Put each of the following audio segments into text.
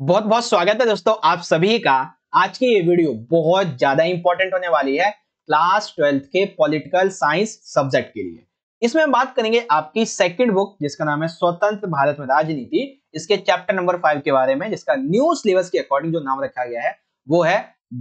बहुत बहुत स्वागत है दोस्तों आप सभी का आज की ये वीडियो बहुत ज्यादा इंपॉर्टेंट होने वाली है क्लास ट्वेल्थ के पॉलिटिकल साइंस सब्जेक्ट के लिए इसमें हम बात करेंगे आपकी सेकंड बुक जिसका नाम है स्वतंत्र भारत में राजनीति इसके चैप्टर नंबर फाइव के बारे में जिसका न्यू सिलेबस के अकॉर्डिंग जो नाम रखा गया है वो है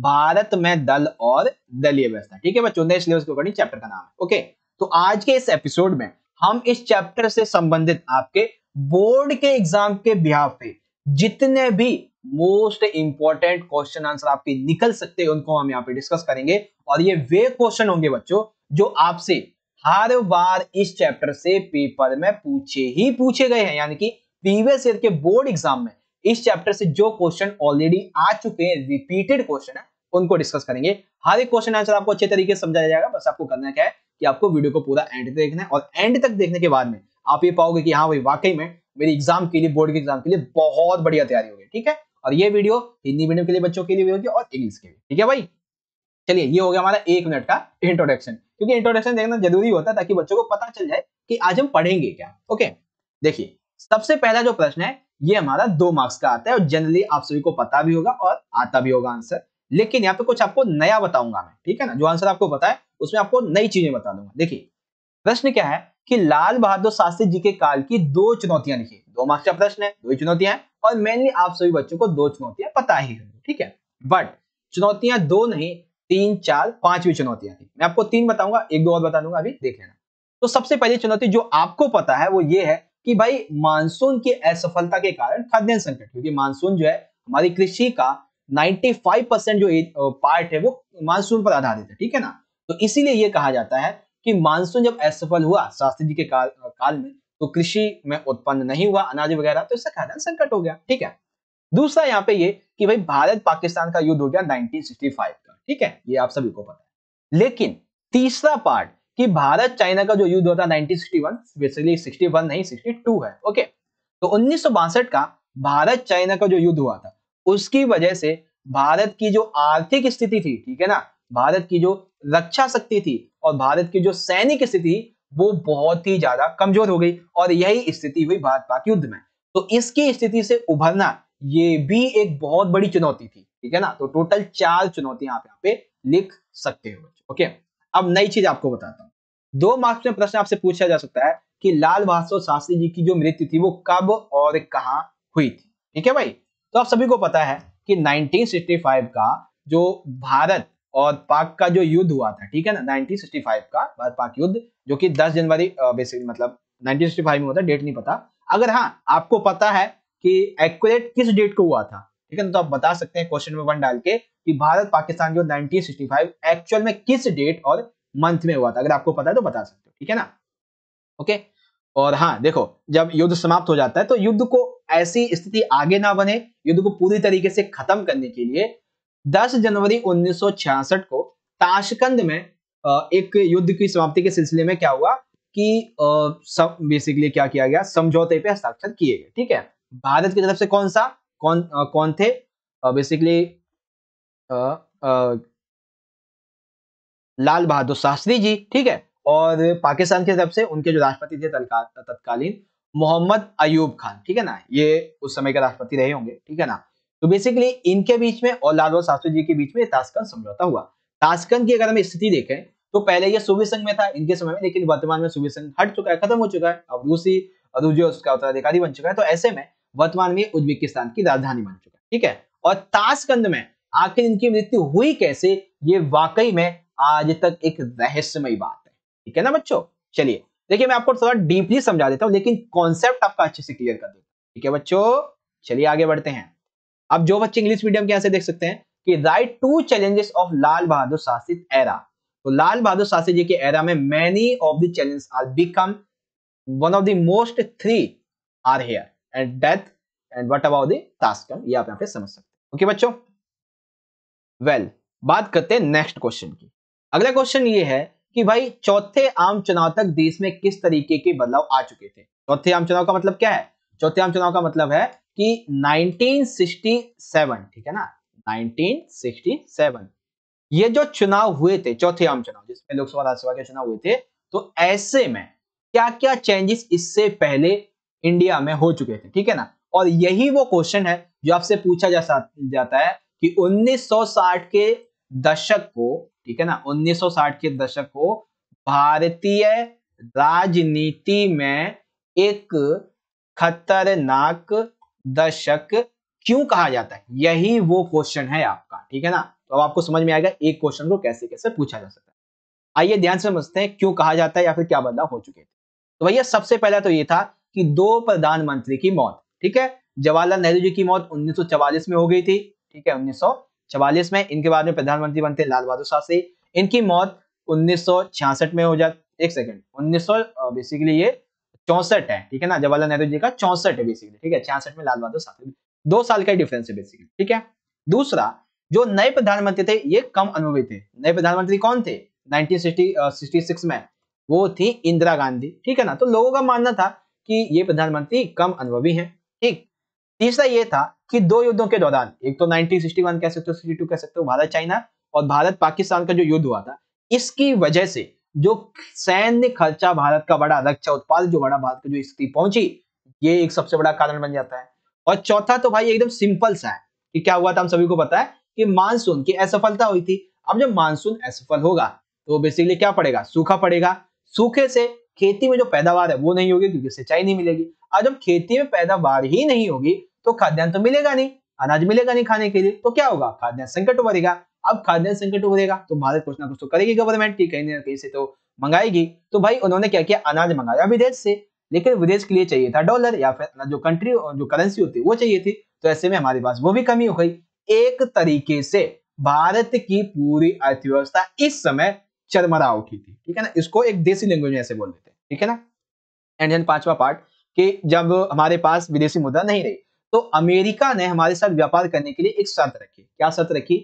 भारत में दल और दलीय व्यवस्था ठीक है बच्चों सिलेबस के अकॉर्डिंग चैप्टर का नाम है ओके तो आज के इस एपिसोड में हम इस चैप्टर से संबंधित आपके बोर्ड के एग्जाम के बिहाफ पे जितने भी मोस्ट इंपॉर्टेंट क्वेश्चन आंसर आपके निकल सकते हैं उनको हम यहाँ पे डिस्कस करेंगे और ये वे क्वेश्चन होंगे बच्चों जो आपसे हर बार इस चैप्टर से पेपर में पूछे ही पूछे गए हैं यानी कि प्रीवियस ईयर के बोर्ड एग्जाम में इस चैप्टर से जो क्वेश्चन ऑलरेडी आ चुके हैं रिपीटेड क्वेश्चन है उनको डिस्कस करेंगे हर एक क्वेश्चन आंसर आपको अच्छे तरीके से समझाया जाएगा बस आपको करना क्या है कि आपको वीडियो को पूरा एंड देखना है और एंड तक देखने के बाद में आप ये पाओगे कि हाँ भाई वाकई में मेरी एग्जाम के लिए बोर्ड के एग्जाम के लिए बहुत बढ़िया तैयारी होगी ठीक है और ये वीडियो हिंदी मीडियम के लिए बच्चों के लिए भी होगी और इंग्लिश के लिए ठीक है भाई चलिए ये हो गया हमारा एक मिनट का इंट्रोडक्शन क्योंकि इंट्रोडक्शन देखना जरूरी होता है ताकि बच्चों को पता चल जाए कि आज हम पढ़ेंगे क्या ओके देखिए सबसे पहला जो प्रश्न है ये हमारा दो मार्क्स का आता है और जनरली आप सभी को पता भी होगा और आता भी होगा आंसर लेकिन यहाँ पे कुछ आपको नया बताऊंगा मैं ठीक है ना जो आंसर आपको पता है उसमें आपको नई चीजें बता दूंगा देखिए प्रश्न क्या है कि लाल बहादुर शास्त्री जी के काल की दो चुनौतियां लिखी दो मार्क्स का प्रश्न है दो चुनौतियां और मेनली आप सभी बच्चों को दो चुनौतियां पता ही होंगी ठीक है बट चुनौतियां दो नहीं तीन चार पांचवी चुनौतियां थी मैं आपको तीन बताऊंगा एक दो और बता दूंगा अभी देख लेना तो सबसे पहली चुनौती जो आपको पता है वो ये है कि भाई मानसून की असफलता के कारण खाद्यान्न संकट क्योंकि मानसून जो है हमारी कृषि का 95 परसेंट जो पार्ट है वो मानसून पर आधारित है ठीक है ना तो इसीलिए ये कहा जाता है कि मानसून जब असफल हुआ शास्त्री जी के काल, काल में तो कृषि में उत्पन्न नहीं हुआ अनाज वगैरह तो इससे खाद्यान्न संकट हो गया ठीक है दूसरा यहाँ पे ये कि भाई भारत पाकिस्तान का युद्ध हो गया 1965 का ठीक है ये आप सभी को पता है लेकिन तीसरा पार्ट कि भारत चाइना का जो युद्ध होता है 1961 61 नहीं 62 है ओके तो उन्नीस का भारत चाइना का जो युद्ध हुआ था उसकी वजह से भारत की जो आर्थिक स्थिति थी ठीक है ना भारत की जो रक्षा शक्ति थी और भारत की जो सैनिक स्थिति वो बहुत ही ज्यादा कमजोर हो गई और यही स्थिति हुई भारत पाक युद्ध में तो इसकी स्थिति से उभरना ये भी एक बहुत बड़ी चुनौती थी ठीक है ना तो टोटल चार चुनौतियां आप यहाँ पे लिख सकते हो ओके अब नई चीज आपको बताता हूँ दो मार्क्स में प्रश्न आपसे पूछा जा सकता है कि लाल बहादुर शास्त्री जी की जो मृत्यु थी वो कब और कहा हुई थी ठीक है भाई तो आप सभी को पता है कि 1965 का जो भारत और पाक का जो युद्ध हुआ था ठीक है ना 1965 का भारत पाक युद्ध जो कि 10 जनवरी बेसिकली मतलब 1965 में होता था डेट नहीं पता अगर हाँ आपको पता है कि एक्यूरेट किस डेट को हुआ था ठीक है ना तो आप बता सकते हैं क्वेश्चन में वन डाल के कि भारत पाकिस्तान जो 1965 एक्चुअल में किस डेट और मंथ में हुआ था अगर आपको पता है तो बता सकते हो ठीक है ना ओके और हाँ देखो जब युद्ध समाप्त हो जाता है तो युद्ध को ऐसी स्थिति आगे ना बने युद्ध को पूरी तरीके से खत्म करने के लिए 10 जनवरी 1966 को ताशकंद में एक युद्ध की समाप्ति के सिलसिले में क्या हुआ कि सब बेसिकली क्या किया गया समझौते पे हस्ताक्षर किए गए ठीक है भारत की तरफ से कौन सा कौन आ, कौन थे बेसिकली लाल बहादुर शास्त्री जी ठीक है और पाकिस्तान की तरफ से उनके जो राष्ट्रपति थे तत्कालीन मोहम्मद अयूब खान ठीक है ना ये उस समय के राष्ट्रपति रहे होंगे ठीक है ना तो बेसिकली इनके बीच में और लाल बहादुर शास्त्री जी के बीच में ताशकंद समझौता हुआ ताशकंद की अगर हम स्थिति देखें तो पहले यह सूबे संघ में था इनके समय में लेकिन वर्तमान में सूबे संघ हट चुका है खत्म हो चुका है अब रूसी रूसी उसका उत्तराधिकारी बन चुका है तो ऐसे में वर्तमान में उज्बेकिस्तान की राजधानी बन चुका है ठीक है और ताशकंद में आखिर इनकी मृत्यु हुई कैसे ये वाकई में आज तक एक रहस्यमय बात है ठीक है ना बच्चों चलिए देखिए मैं आपको थोड़ा डीपली समझा देता हूँ लेकिन कॉन्सेप्ट आपका अच्छे से क्लियर कर देता हूँ ठीक है बच्चों चलिए आगे बढ़ते हैं अब जो बच्चे इंग्लिश मीडियम के यहां से देख सकते हैं कि write two challenges of Lal Bahadur Shastri era तो लाल बहादुर शास्त्री जी के एरा में many of the challenge are become one of the most three are hair and death and what about दास्कम ये आप यहाँ पे समझ सकते हैं ओके बच्चों वेल well, बात करते हैं नेक्स्ट क्वेश्चन की अगला क्वेश्चन ये है कि भाई चौथे आम चुनाव तक देश में किस तरीके के बदलाव आ चुके थे चौथे आम चुनाव का मतलब क्या है चौथे आम चुनाव का मतलब है कि 1967 ठीक है ना 1967 ये जो चुनाव हुए थे चौथे आम चुनाव जिसमें लोकसभा राज्यसभा के चुनाव हुए थे तो ऐसे में क्या क्या चेंजेस इससे पहले इंडिया में हो चुके थे ठीक है ना और यही वो क्वेश्चन है जो आपसे पूछा जा जाता है कि 1960 के दशक को ठीक है ना 1960 के दशक को भारतीय राजनीति में एक खतरनाक दशक क्यों कहा जाता है यही वो क्वेश्चन है आपका ठीक है ना तो अब आपको समझ में आएगा एक क्वेश्चन को कैसे कैसे पूछा जा सकता है आइए ध्यान से समझते हैं क्यों कहा जाता है या फिर क्या बदलाव हो चुके थे तो भैया सबसे पहला तो ये था कि दो प्रधानमंत्री की मौत ठीक है जवाहरलाल नेहरू जी की मौत उन्नीस में हो गई थी ठीक है उन्नीस में इनके बाद में प्रधानमंत्री बनते लाल बहादुर शास्त्री इनकी मौत उन्नीस में हो जाती एक सेकेंड उन्नीस बेसिकली ये चौसठ है ठीक है ना जवाहरलाल नेहरू जी का चौसठ है बेसिकली ठीक है छियासठ में लाल बहादुर शास्त्री दो साल का डिफरेंस है बेसिकली ठीक है दूसरा जो नए प्रधानमंत्री थे ये कम अनुभवी थे नए प्रधानमंत्री कौन थे 1966 में वो थी इंदिरा गांधी ठीक है ना तो लोगों का मानना था कि ये प्रधानमंत्री कम अनुभवी हैं ठीक तीसरा ये था कि दो युद्धों के दौरान एक तो 1961 कह सकते हो 62 कह सकते हो भारत चाइना और भारत पाकिस्तान का जो युद्ध हुआ था इसकी वजह से जो सैन्य खर्चा भारत का बड़ा रक्षा उत्पाद जो बड़ा भारत की जो स्थिति पहुंची ये एक सबसे बड़ा कारण बन जाता है और चौथा तो भाई एकदम सिंपल सा है कि क्या हुआ था हम सभी को पता है कि मानसून की असफलता हुई थी अब जब मानसून असफल होगा तो बेसिकली क्या पड़ेगा सूखा पड़ेगा सूखे से खेती में जो पैदावार है वो नहीं होगी क्योंकि सिंचाई नहीं मिलेगी अब जब खेती में पैदावार ही नहीं होगी तो खाद्यान्न तो मिलेगा नहीं अनाज मिलेगा नहीं खाने के लिए तो क्या होगा खाद्यान्न संकट उभरेगा अब खाद्यान्न संकट उभरेगा तो भारत कुछ ना कुछ तो करेगी गवर्नमेंट की कहीं ना कहीं से तो मंगाएगी तो भाई उन्होंने क्या किया अनाज मंगाया विदेश से लेकिन विदेश के लिए चाहिए था डॉलर या फिर जो कंट्री जो करेंसी होती वो चाहिए थी तो ऐसे में हमारे पास वो भी कमी हो गई एक तरीके से भारत की पूरी अर्थव्यवस्था इस समय चरमरा उठी थी ठीक है ना इसको एक देसी लैंग्वेज में ऐसे बोल देते ठीक है ना एंड पांचवा पार्ट कि जब हमारे पास विदेशी मुद्रा नहीं रही तो अमेरिका ने हमारे साथ व्यापार करने के लिए एक शर्त रखी क्या शर्त रखी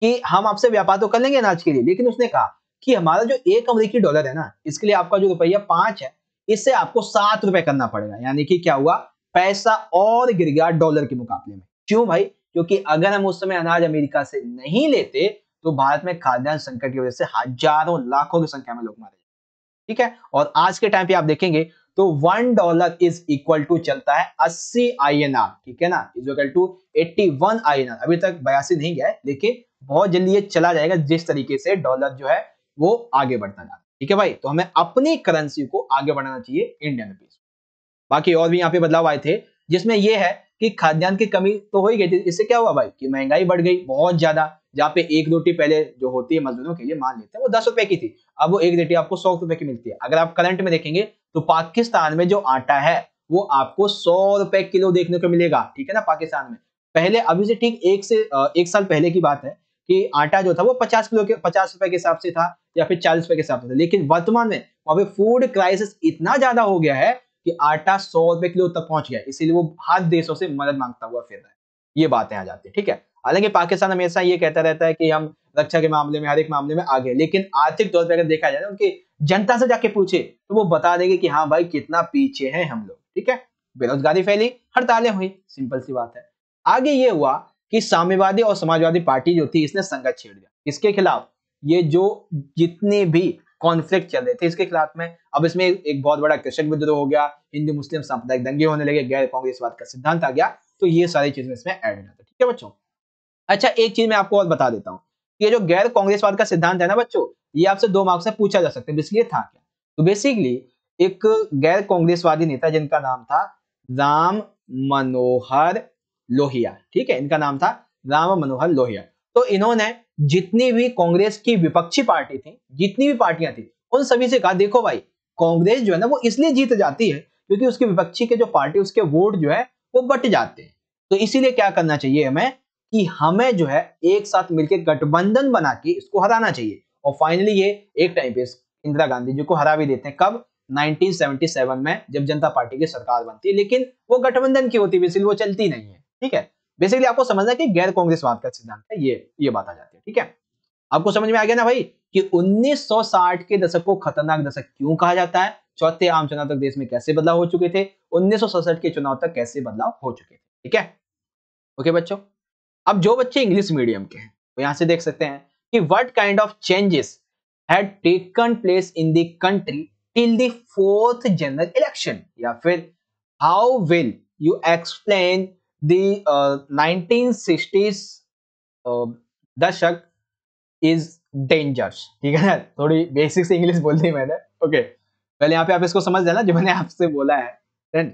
कि हम आपसे व्यापार तो कर लेंगे अनाज के लिए लेकिन उसने कहा कि हमारा जो एक अमरीकी डॉलर है ना इसके लिए आपका जो रुपया पांच है इससे आपको सात रुपए करना पड़ेगा यानी कि क्या हुआ पैसा और गिर गया डॉलर के मुकाबले में क्यों भाई क्योंकि अगर हम उस समय अनाज अमेरिका से नहीं लेते तो भारत में खाद्यान्न संकट की वजह से हजारों लाखों की संख्या में लोग मारे ठीक है और आज के टाइम पे आप देखेंगे तो one dollar is equal to चलता है अस्सी आई एन आर ठीक है ना is equal to eighty one I N R अभी तक बयासी नहीं गया है लेकिन बहुत जल्दी ये चला जाएगा जिस तरीके से डॉलर जो है वो आगे बढ़ता जाता है ठीक है भाई तो हमें अपनी करेंसी को आगे बढ़ाना चाहिए इंडियन रुपीज बाकी और भी यहाँ पे बदलाव आए थे जिसमें यह है कि खाद्यान्न की कमी तो हो ही गई थी इससे क्या हुआ भाई कि महंगाई बढ़ गई बहुत ज्यादा जहाँ पे एक रोटी पहले जो होती है मजदूरों के लिए मान लेते हैं वो दस रुपए की थी अब वो एक रोटी आपको सौ रुपए की मिलती है अगर आप करंट में देखेंगे तो पाकिस्तान में जो आटा है वो आपको सौ रुपए किलो देखने को मिलेगा ठीक है ना पाकिस्तान में पहले अभी से ठीक एक से एक साल पहले की बात है कि आटा जो था वो पचास किलो के पचास रुपए के हिसाब से था या फिर चालीस रुपए के हिसाब से था लेकिन वर्तमान में वहां पे फूड क्राइसिस इतना ज्यादा हो गया है कि आटा सौ रुपए किलो तक पहुंच गया इसीलिए वो हर देशों से मदद मांगता हुआ फिर रहा है ये बातें आ जाती है ठीक है हालांकि पाकिस्तान हमेशा ये कहता रहता है कि हम रक्षा के मामले में हर एक मामले में आगे लेकिन आर्थिक तौर पर अगर देखा जाए उनकी जनता से जाके पूछे तो वो बता देंगे कि हाँ भाई कितना पीछे है हम लोग ठीक है बेरोजगारी फैली हड़तालें हुई सिंपल सी बात है आगे ये हुआ कि साम्यवादी और समाजवादी पार्टी जो थी इसने संघर्ष छेड़ दिया इसके खिलाफ ये जो जितने भी कॉन्फ्लिक्ट चल रहे थे इसके खिलाफ में अब इसमें एक बहुत बड़ा कृषक विद्रोह हो गया हिंदू मुस्लिम सांप्रदायिक दंगे होने लगे गैर कांग्रेसवाद का सिद्धांत आ गया तो ये सारी में इसमें ऐड हो ठीक है बच्चों अच्छा एक चीज मैं आपको और बता देता हूँ ये जो गैर कांग्रेसवाद का सिद्धांत है ना बच्चों ये आपसे दो मार्क्स से पूछा जा सकता है इसलिए था क्या तो बेसिकली एक गैर कांग्रेसवादी नेता जिनका नाम था राम मनोहर लोहिया ठीक है इनका नाम था राम मनोहर लोहिया तो इन्होंने जितनी भी कांग्रेस की विपक्षी पार्टी थी जितनी भी पार्टियां थी उन सभी से कहा देखो भाई कांग्रेस जो है ना वो इसलिए जीत जाती है क्योंकि उसके विपक्षी के जो पार्टी उसके वोट जो है वो बट जाते हैं तो इसीलिए क्या करना चाहिए हमें कि हमें जो है एक साथ मिलकर गठबंधन बना के इसको हराना चाहिए और फाइनली ये एक टाइम पे इंदिरा गांधी जी को हरा भी देते हैं कब 1977 में जब जनता पार्टी की सरकार बनती है लेकिन वो गठबंधन की होती है इसलिए वो चलती नहीं है ठीक है बेसिकली आपको समझना है कि गैर कांग्रेस बात का सिद्धांत है ये ये बात आ जाती है ठीक है आपको समझ में आ गया ना भाई कि 1960 के दशक को खतरनाक दशक क्यों कहा जाता है चौथे आम चुनाव तक देश में कैसे बदलाव हो चुके थे उन्नीस के चुनाव तक कैसे बदलाव हो चुके थे ठीक है ओके बच्चों अब जो बच्चे इंग्लिश मीडियम के हैं वो यहां से देख सकते हैं कि what kind of changes had taken place in the country till the fourth general election या फिर how will you explain the uh, 1960s uh, um, दशक इज डेंजर्स ठीक है ना थोड़ी बेसिक से इंग्लिश बोल दी मैंने ओके पहले यहाँ पे आप इसको समझ लेना जो मैंने आपसे बोला है देन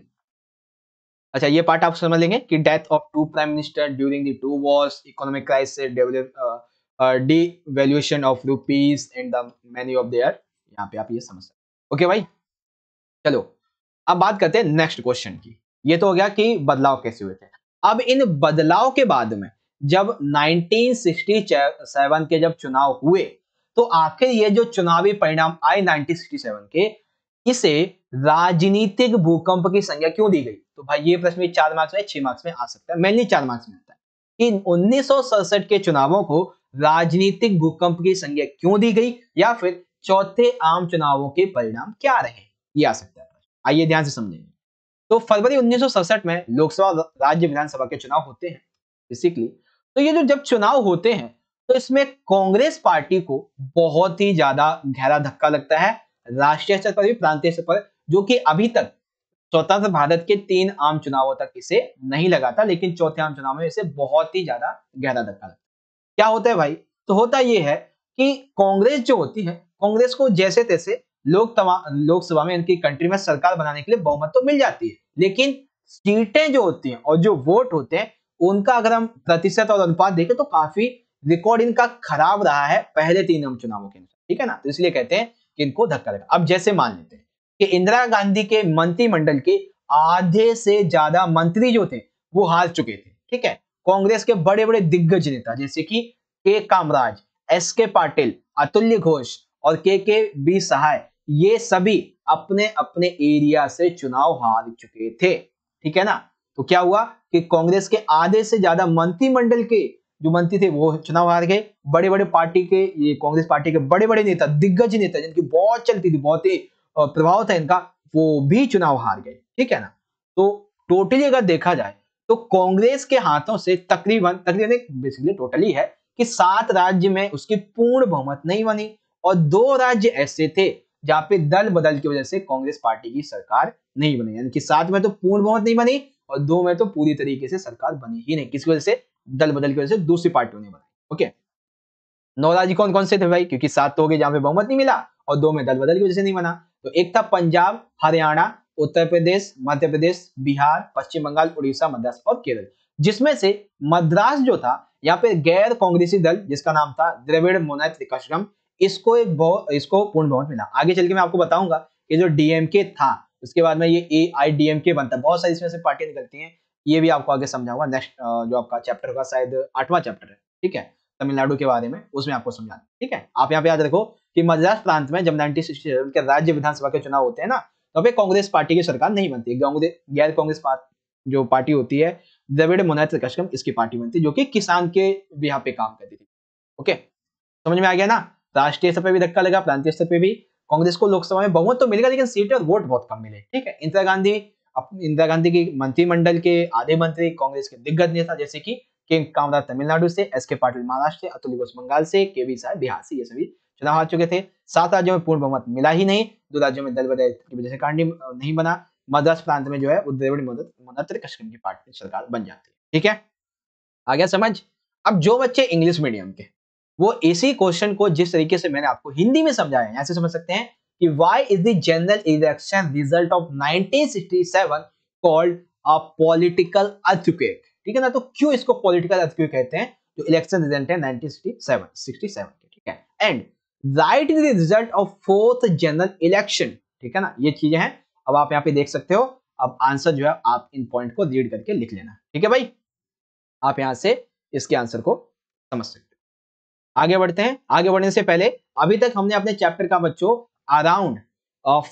अच्छा ये पार्ट आप समझ लेंगे कि death of two prime minister during the two wars economic crisis develop devaluation of rupees and the many of there यहाँ पे आप ये समझ सकते ओके भाई चलो अब बात करते हैं नेक्स्ट क्वेश्चन की ये तो हो गया कि बदलाव कैसे हुए थे अब इन बदलाव के बाद में जब 1967 के जब चुनाव हुए तो आखिर ये जो चुनावी परिणाम आए 1967 के इसे राजनीतिक भूकंप की संज्ञा क्यों दी गई तो भाई ये प्रश्न भी चार मार्क्स में छह मार्क्स में आ सकता है मेनली चार मार्क्स में आता है इन उन्नीस के चुनावों को राजनीतिक भूकंप की संज्ञा क्यों दी गई या फिर चौथे आम चुनावों के परिणाम क्या रहे ये आ सकता है आइए ध्यान से समझेंगे तो फरवरी उन्नीस में लोकसभा राज्य विधानसभा के चुनाव होते हैं बेसिकली तो ये जो जब चुनाव होते हैं तो इसमें कांग्रेस पार्टी को बहुत ही ज्यादा गहरा धक्का लगता है राष्ट्रीय स्तर पर भी प्रांतीय स्तर पर जो कि अभी तक स्वतंत्र भारत के तीन आम चुनावों तक इसे नहीं लगा था लेकिन चौथे आम चुनाव में इसे बहुत ही ज्यादा गहरा धक्का लगता क्या होता है भाई तो होता यह है कि कांग्रेस जो होती है कांग्रेस को जैसे तैसे लोक लोकसभा में इनकी कंट्री में सरकार बनाने के लिए बहुमत तो मिल जाती है लेकिन सीटें जो होती हैं और जो वोट होते हैं उनका अगर हम प्रतिशत और अनुपात देखें तो काफी रिकॉर्ड इनका खराब रहा है पहले तीन चुनावों के अनुसार ठीक है ना तो इसलिए कहते हैं कि इनको धक्का लगा अब जैसे मान लेते हैं कि इंदिरा गांधी के मंत्रिमंडल के आधे से ज्यादा मंत्री जो थे वो हार चुके थे ठीक है कांग्रेस के बड़े बड़े दिग्गज नेता जैसे कि के कामराज एस के पाटिल अतुल्य घोष और के के बी सहाय ये सभी अपने अपने एरिया से चुनाव हार चुके थे ठीक है ना तो क्या हुआ कि कांग्रेस के आधे से ज्यादा मंत्रिमंडल के जो मंत्री थे वो चुनाव हार गए बड़े बड़े पार्टी के ये कांग्रेस पार्टी के बड़े बड़े नेता दिग्गज नेता जिनकी बहुत चलती थी बहुत ही प्रभाव था इनका वो भी चुनाव हार गए ठीक है ना तो टोटली अगर देखा जाए तो कांग्रेस के हाथों से तकरीबन तकरीबन बेसिकली टोटली है कि सात राज्य में उसकी पूर्ण बहुमत नहीं बनी और दो राज्य ऐसे थे जहां पे दल बदल की वजह से कांग्रेस पार्टी की सरकार नहीं बनी यानी कि सात में तो पूर्ण बहुमत नहीं बनी और दो में तो पूरी तरीके से सरकार बनी ही नहीं किसकी वजह से दल बदल की वजह से दूसरी पार्टियों ने बनाई ओके नौराजी कौन कौन से थे भाई क्योंकि सात तो हो गए जहां पे बहुमत नहीं मिला और दो में दल बदल की वजह से नहीं बना तो एक था पंजाब हरियाणा उत्तर प्रदेश मध्य प्रदेश बिहार पश्चिम बंगाल उड़ीसा मद्रास और केरल जिसमें से मद्रास जो था यहाँ पे गैर कांग्रेसी दल जिसका नाम था द्रविड़ मोनाथ इसको एक इसको पूर्ण बहुमत मिला आगे चल के मैं आपको बताऊंगा कि जो डीएमके था उसके बाद में ये ए आई डीएमके बनता बहुत सारी इसमें से पार्टियां निकलती हैं ये भी आपको आगे समझाऊंगा नेक्स्ट जो आपका चैप्टर होगा शायद आठवां चैप्टर है ठीक है तमिलनाडु के बारे में उसमें आपको समझा ठीक है आप यहाँ पे याद रखो कि मद्रास प्रांत में जब नाइनटीन के राज्य विधानसभा के चुनाव होते हैं ना तो फिर कांग्रेस पार्टी की सरकार नहीं बनती गैर कांग्रेस जो पार्टी होती है द्रविड़ मुनायत कश्यम इसकी पार्टी बनती है जो कि किसान के यहाँ पे काम करती थी ओके समझ में आ गया ना राष्ट्रीय स्तर पर भी धक्का लगा प्रांतीय स्तर पर भी कांग्रेस को लोकसभा में बहुमत तो मिलेगा लेकिन सीटें और वोट बहुत कम मिले ठीक है इंदिरा गांधी इंदिरा गांधी की मंत्रिमंडल के आधे मंत्री कांग्रेस के दिग्गज नेता जैसे कि के कामरा तमिलनाडु से एस के पाटिल महाराष्ट्र से अतुल घोष बंगाल से के वी साहब बिहार से ये सभी चुनाव आ चुके थे सात राज्यों में पूर्ण बहुमत मिला ही नहीं दो राज्यों में दल बदल की वजह से कांडी नहीं बना मद्रास प्रांत में जो है उद्रेवणी मदद मदद कश्मीर की पार्टी सरकार बन जाती है ठीक है आ गया समझ अब जो बच्चे इंग्लिश मीडियम के वो इसी क्वेश्चन को जिस तरीके से मैंने आपको हिंदी में समझाया ऐसे समझ सकते हैं कि why is the general election result of 1967 called a political earthquake ठीक है ना तो क्यों इसको पॉलिटिकल अर्थक्वेक कहते हैं तो इलेक्शन रिजल्ट है 1967 के ठीक है and write is the result of fourth general election ठीक है ना ये चीजें हैं अब आप यहाँ पे देख सकते हो अब आंसर जो है आप इन पॉइंट को रीड करके लिख लेना ठीक है भाई आप यहां से इसके आंसर को समझ सकते आगे बढ़ते हैं आगे बढ़ने से पहले अभी तक हमने अपने चैप्टर का बच्चों अराउंड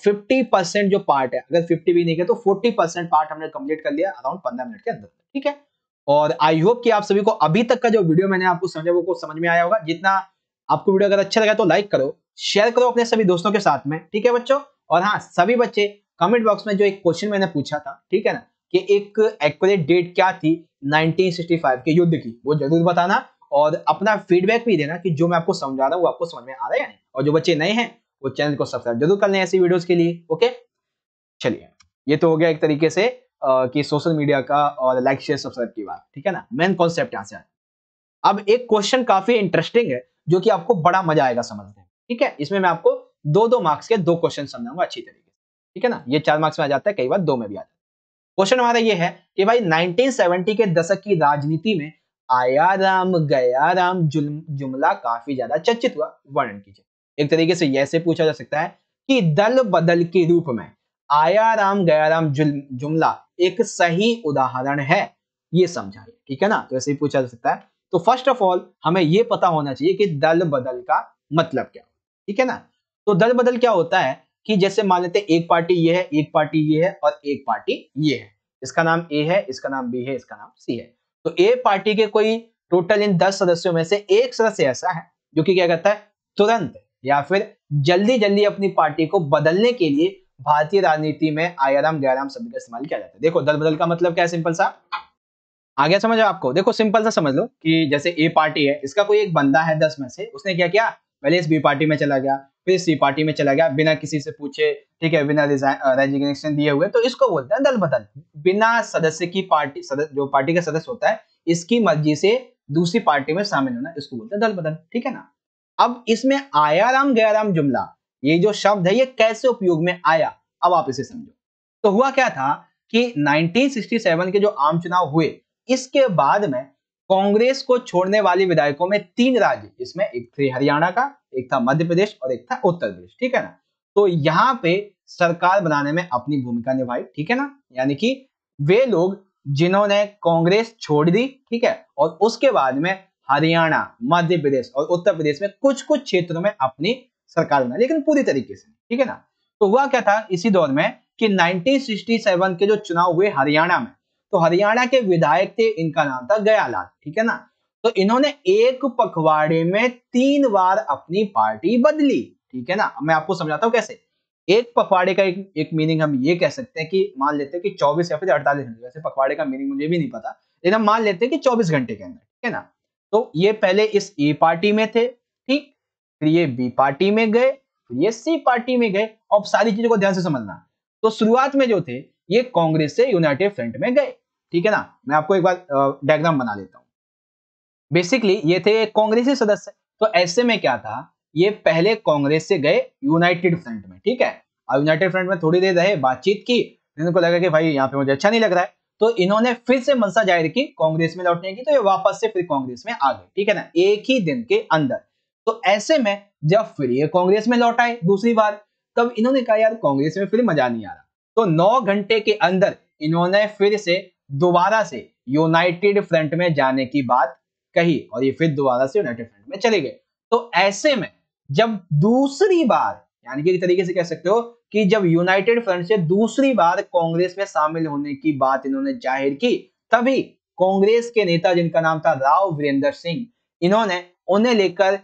फिफ्टी परसेंट जो पार्ट है अगर फिफ्टी भी नहीं किया तो फोर्टी परसेंट पार्ट हमने कंप्लीट कर लिया अराउंड पंद्रह मिनट के अंदर ठीक है और आई होप कि आप सभी को अभी तक का जो वीडियो मैंने आपको समझा वो को समझ में आया होगा जितना आपको वीडियो अगर अच्छा लगा तो लाइक करो शेयर करो अपने सभी दोस्तों के साथ में ठीक है बच्चों और हाँ सभी बच्चे कमेंट बॉक्स में जो एक क्वेश्चन मैंने पूछा था ठीक है ना कि एक एक्यूरेट डेट क्या थी नाइनटीन के युद्ध की वो जरूर बताना और अपना फीडबैक भी देना कि जो मैं आपको समझा रहा हूँ वो आपको समझ में आ रहा है या नहीं और जो बच्चे नए हैं वो चैनल को सब्सक्राइब जरूर कर लें ऐसी वीडियोस के लिए ओके चलिए ये तो हो गया एक तरीके से आ, कि सोशल मीडिया का और लाइक शेयर सब्सक्राइब की बात ठीक है ना मेन कॉन्सेप्ट यहाँ से अब एक क्वेश्चन काफी इंटरेस्टिंग है जो कि आपको बड़ा मजा आएगा समझते में ठीक है इसमें मैं आपको दो दो मार्क्स के दो क्वेश्चन समझाऊंगा अच्छी तरीके से ठीक है ना ये चार मार्क्स में आ जाता है कई बार दो में भी आ जाता है क्वेश्चन हमारा ये है कि भाई 1970 के दशक की राजनीति में आया राम गया राम जुमला काफी ज्यादा चर्चित हुआ वर्णन कीजिए एक तरीके से यह से पूछा जा सकता है कि दल बदल के रूप में आया राम गया राम जुमला एक सही उदाहरण है ये समझाइए ठीक है ना तो ऐसे ही पूछा जा सकता है तो फर्स्ट ऑफ ऑल हमें ये पता होना चाहिए कि दल बदल का मतलब क्या ठीक है ना तो दल बदल क्या होता है कि जैसे मान लेते एक पार्टी ये है एक पार्टी ये है और एक पार्टी ये है इसका नाम ए है इसका नाम बी है इसका नाम सी है तो ए पार्टी के कोई टोटल इन दस सदस्यों में से एक सदस्य ऐसा है जो कि क्या करता है तुरंत या फिर जल्दी जल्दी अपनी पार्टी को बदलने के लिए भारतीय राजनीति में आयाराम गयाराम शब्द का इस्तेमाल किया जाता है देखो दल बदल का मतलब क्या है सिंपल सा आगे समझो आपको देखो सिंपल सा समझ लो कि जैसे ए पार्टी है इसका कोई एक बंदा है दस में से उसने क्या किया पहले इस बी पार्टी में चला गया फिर सी पार्टी में चला गया बिना किसी से पूछे ठीक है बिना रेजिग्नेशन दिए हुए तो इसको बोलते हैं दल बदल बिना सदस्य की पार्टी सदस्य जो पार्टी का सदस्य होता है इसकी मर्जी से दूसरी पार्टी में शामिल होना इसको बोलते हैं दल बदल ठीक है ना अब इसमें आया राम गया राम जुमला ये जो शब्द है ये कैसे उपयोग में आया अब आप इसे समझो तो हुआ क्या था कि 1967 के जो आम चुनाव हुए इसके बाद में कांग्रेस को छोड़ने वाली विधायकों में तीन राज्य जिसमें एक थे हरियाणा का एक था मध्य प्रदेश और एक था उत्तर प्रदेश ठीक है ना तो यहाँ पे सरकार बनाने में अपनी भूमिका निभाई ठीक है ना यानी कि वे लोग जिन्होंने कांग्रेस छोड़ दी ठीक है और उसके बाद में हरियाणा मध्य प्रदेश और उत्तर प्रदेश में कुछ कुछ क्षेत्रों में अपनी सरकार बनाई लेकिन पूरी तरीके से ठीक है ना तो हुआ क्या था इसी दौर में कि 1967 के जो चुनाव हुए हरियाणा में तो हरियाणा के विधायक थे इनका नाम था गयालाल ठीक है ना तो इन्होंने एक पखवाड़े में तीन बार अपनी पार्टी बदली ठीक है ना मैं आपको समझाता हूँ कैसे एक पखवाड़े का एक, एक मीनिंग हम ये कह सकते हैं कि मान लेते हैं कि 24 या फिर 48 घंटे वैसे पखवाड़े का मीनिंग मुझे भी नहीं पता लेकिन हम मान लेते हैं कि 24 घंटे के अंदर ठीक है ना तो ये पहले इस ए पार्टी में थे ठीक फिर ये बी पार्टी में गए फिर ये सी पार्टी में गए और सारी चीजों को ध्यान से समझना तो शुरुआत में जो थे ये कांग्रेस से यूनाइटेड फ्रंट में गए ठीक है ना मैं आपको एक बार डायग्राम बना देता हूं बेसिकली ये थे कांग्रेसी सदस्य तो ऐसे में क्या था ये पहले कांग्रेस से गए यूनाइटेड फ्रंट में ठीक है और यूनाइटेड फ्रंट में थोड़ी देर रहे बातचीत की इनको लगा कि भाई यहाँ पे मुझे अच्छा नहीं लग रहा है तो इन्होंने फिर से मनसा जाहिर की कांग्रेस में लौटने की तो ये वापस से फिर कांग्रेस में आ गए ठीक है ना एक ही दिन के अंदर तो ऐसे में जब फिर ये कांग्रेस में लौट आए दूसरी बार तब इन्होंने कहा यार कांग्रेस में फिर मजा नहीं आ रहा तो नौ घंटे के अंदर इन्होंने फिर से दोबारा से यूनाइटेड फ्रंट में जाने की बात कही और ये फिर दोबारा से यूनाइटेड फ्रंट में चले गए तो ऐसे में जब दूसरी बार यानी कि तरीके से कह सकते हो कि जब यूनाइटेड फ्रंट से दूसरी बार कांग्रेस में शामिल होने की बात इन्होंने जाहिर की तभी कांग्रेस के नेता जिनका नाम था राव वीरेंद्र सिंह इन्होंने उन्हें लेकर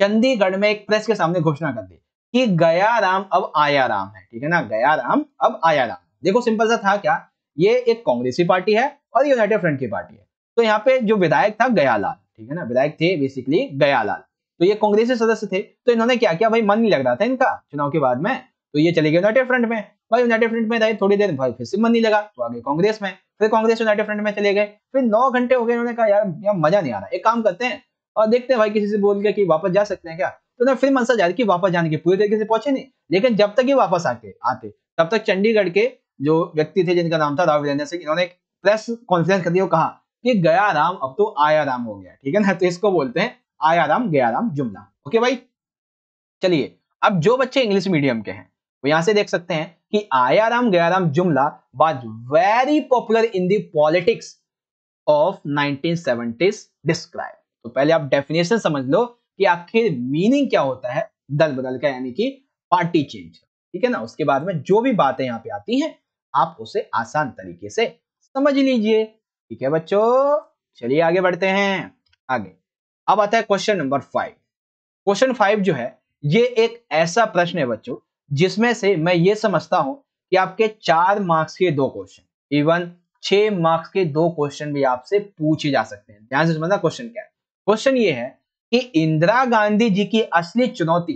चंडीगढ़ में एक प्रेस के सामने घोषणा कर दी कि गया राम अब आया राम है ठीक है ना गया राम अब आया राम देखो सिंपल सा था क्या ये एक कांग्रेसी पार्टी है और यूनाइटेड फ्रंट की पार्टी है तो यहाँ पे जो विधायक था गयालाल ठीक है ना विधायक थे बेसिकली गयालाल तो ये कांग्रेसी सदस्य थे तो इन्होंने क्या किया भाई मन नहीं लग रहा था इनका चुनाव के बाद में तो ये चले गए यूनाइटेड फ्रंट में भाई यूनाइटेड फ्रंट में रहे थोड़ी देर भाई फिर से मन नहीं लगा तो आगे कांग्रेस में फिर कांग्रेस यूनाइटेड फ्रंट में चले गए फिर नौ घंटे हो गए उन्होंने कहा यार यार मजा नहीं आ रहा एक काम करते हैं और देखते हैं भाई किसी से बोल के कि वापस जा सकते हैं क्या तो ना फिल्म अंसार जारी की वापस जाने की पूरी तरीके से पहुंचे नहीं लेकिन जब तक ये वापस आके आते तब तक चंडीगढ़ के जो व्यक्ति थे जिनका नाम था राव वीरेंद्र सिंह इन्होंने एक प्रेस कॉन्फ्रेंस कर दी कहा कि गया राम अब तो आया राम हो गया ठीक है ना तो इसको बोलते हैं आया राम गया राम जुमला ओके भाई चलिए अब जो बच्चे इंग्लिश मीडियम के हैं वो यहां से देख सकते हैं कि आया राम गया राम जुमला was very popular in the politics of nineteen describe तो पहले आप डेफिनेशन समझ लो कि आखिर मीनिंग क्या होता है दल बदल का यानी कि पार्टी चेंज ठीक है ना उसके बाद में जो भी बातें यहाँ पे आती हैं आप उसे आसान तरीके से समझ लीजिए ठीक है बच्चों चलिए आगे बढ़ते हैं आगे अब आता है question number five question five जो है ये एक ऐसा प्रश्न है बच्चों जिसमें से मैं ये समझता हूं कि आपके चार मार्क्स के दो क्वेश्चन इवन छह मार्क्स के दो क्वेश्चन भी आपसे पूछे जा सकते हैं ध्यान से समझना क्वेश्चन क्या है क्वेश्चन ये है कि इंदिरा गांधी जी की असली चुनौती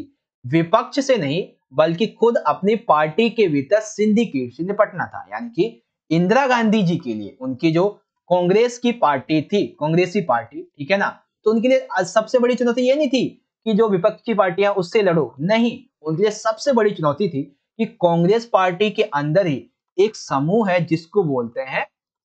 विपक्ष से नहीं बल्कि खुद अपनी पार्टी के भीतर सिंडिकेट से निपटना था यानी कि इंदिरा गांधी जी के लिए उनकी जो कांग्रेस की पार्टी थी कांग्रेसी पार्टी ठीक है ना तो उनके लिए सबसे बड़ी चुनौती ये नहीं थी कि जो विपक्ष की पार्टियां उससे लड़ो नहीं उनके लिए सबसे बड़ी चुनौती थी कि कांग्रेस पार्टी के अंदर ही एक समूह है जिसको बोलते हैं